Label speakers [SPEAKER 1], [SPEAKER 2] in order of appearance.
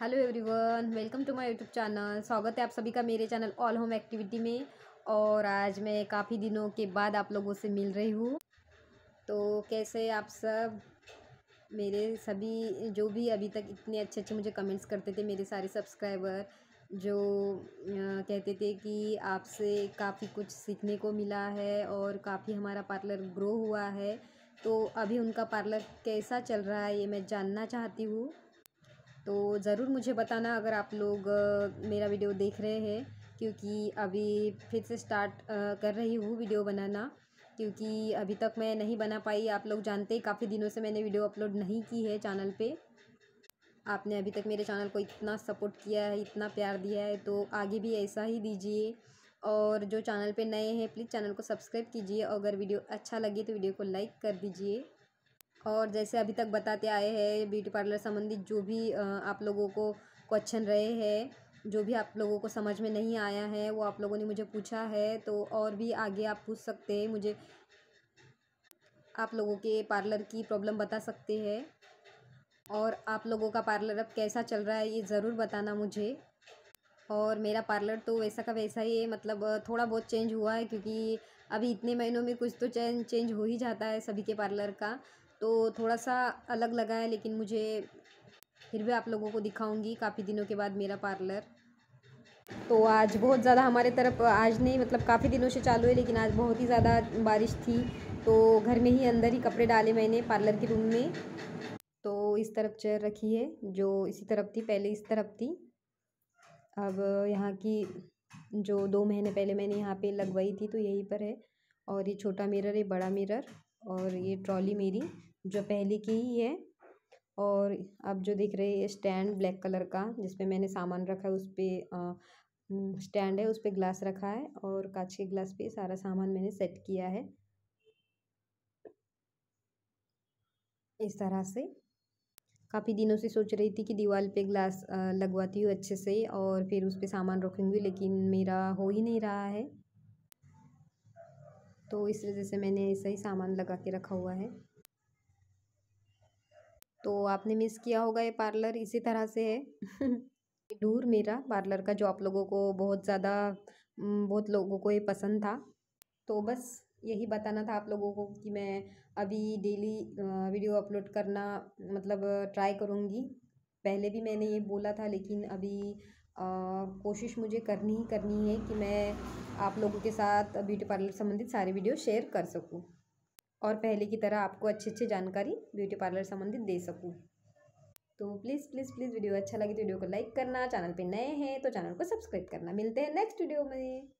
[SPEAKER 1] hello everyone welcome to my YouTube channel स्वागत है आप सभी का मेरे चैनल ऑल होम एक्टिविटी में और आज मैं काफ़ी दिनों के बाद आप लोगों से मिल रही हूँ तो कैसे आप सब मेरे सभी जो भी अभी तक इतने अच्छे अच्छे मुझे कमेंट्स करते थे मेरे सारे सब्सक्राइबर जो कहते थे कि आपसे काफ़ी कुछ सीखने को मिला है और काफ़ी हमारा पार्लर ग्रो हुआ है तो अभी उनका पार्लर कैसा चल रहा है ये मैं जानना चाहती हूँ तो ज़रूर मुझे बताना अगर आप लोग मेरा वीडियो देख रहे हैं क्योंकि अभी फिर से स्टार्ट कर रही हूँ वीडियो बनाना क्योंकि अभी तक मैं नहीं बना पाई आप लोग जानते हैं काफ़ी दिनों से मैंने वीडियो अपलोड नहीं की है चैनल पे आपने अभी तक मेरे चैनल को इतना सपोर्ट किया है इतना प्यार दिया है तो आगे भी ऐसा ही दीजिए और जो चैनल पे नए हैं प्लीज़ चैनल को सब्सक्राइब कीजिए अगर वीडियो अच्छा लगे तो वीडियो को लाइक कर दीजिए और जैसे अभी तक बताते आए हैं ब्यूटी पार्लर संबंधित जो भी आप लोगों को क्वेश्चन रहे हैं जो भी आप लोगों को समझ में नहीं आया है वो आप लोगों ने मुझे पूछा है तो और भी आगे आप पूछ सकते हैं मुझे आप लोगों के पार्लर की प्रॉब्लम बता सकते हैं और आप लोगों का पार्लर अब कैसा चल रहा है ये ज़रूर बताना मुझे और मेरा पार्लर तो वैसा का वैसा ही है मतलब थोड़ा बहुत चेंज हुआ है क्योंकि अभी इतने महीनों में कुछ तो चेंज चेंज हो ही जाता है सभी के पार्लर का तो थोड़ा सा अलग लगा है लेकिन मुझे फिर भी आप लोगों को दिखाऊंगी काफ़ी दिनों के बाद मेरा पार्लर तो आज बहुत ज़्यादा हमारे तरफ आज नहीं मतलब काफ़ी दिनों से चालू है लेकिन आज बहुत ही ज़्यादा बारिश थी तो घर में ही अंदर ही कपड़े डाले मैंने पार्लर के रूम में तो इस तरफ चेयर रखी है जो इसी तरफ थी पहले इस तरफ थी अब यहाँ की जो दो महीने पहले मैंने यहाँ पे लगवाई थी तो यहीं पर है और ये छोटा मिरर है बड़ा मिरर और ये ट्रॉली मेरी जो पहले की ही है और आप जो देख रहे हैं स्टैंड ब्लैक कलर का जिसपे मैंने सामान रखा है उस पर स्टैंड है उस पर ग्लास रखा है और कांच के ग्लास पे सारा सामान मैंने सेट किया है इस तरह से काफ़ी दिनों से सोच रही थी कि दीवार पे ग्लास लगवाती हूँ अच्छे से और फिर उस पर सामान रखूँगी लेकिन मेरा हो ही नहीं रहा है तो इस वजह से मैंने ऐसा ही सामान लगा के रखा हुआ है तो आपने मिस किया होगा ये पार्लर इसी तरह से है दूर मेरा पार्लर का जो आप लोगों को बहुत ज़्यादा बहुत लोगों को ये पसंद था तो बस यही बताना था आप लोगों को कि मैं अभी डेली वीडियो अपलोड करना मतलब ट्राई करूँगी पहले भी मैंने ये बोला था लेकिन अभी आ, कोशिश मुझे करनी ही करनी है कि मैं आप लोगों के साथ ब्यूटी पार्लर संबंधित सारे वीडियो शेयर कर सकूँ और पहले की तरह आपको अच्छी अच्छी जानकारी ब्यूटी पार्लर संबंधित दे सकूँ तो प्लीज़ प्लीज़ प्लीज़ वीडियो अच्छा लगे तो वीडियो को लाइक करना चैनल पे नए हैं तो चैनल को सब्सक्राइब करना मिलते हैं नेक्स्ट वीडियो में